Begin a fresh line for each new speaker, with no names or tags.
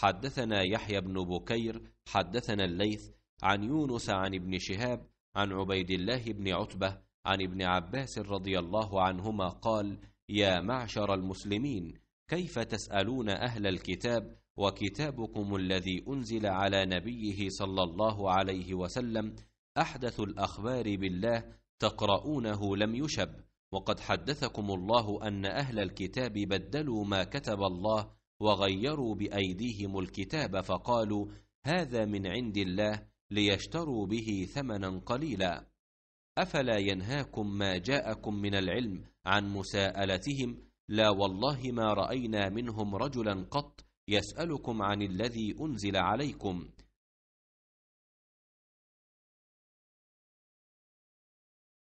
حدثنا يحيى بن بكير حدثنا الليث عن يونس عن ابن شهاب عن عبيد الله بن عتبة عن ابن عباس رضي الله عنهما قال يا معشر المسلمين كيف تسألون أهل الكتاب وكتابكم الذي أنزل على نبيه صلى الله عليه وسلم أحدث الأخبار بالله تقرؤونه لم يشب وقد حدثكم الله أن أهل الكتاب بدلوا ما كتب الله وغيروا بايديهم الكتاب فقالوا هذا من عند الله ليشتروا به ثمنا قليلا افلا ينهاكم ما جاءكم من العلم عن مساءلتهم لا والله ما راينا منهم رجلا قط يسالكم عن الذي انزل عليكم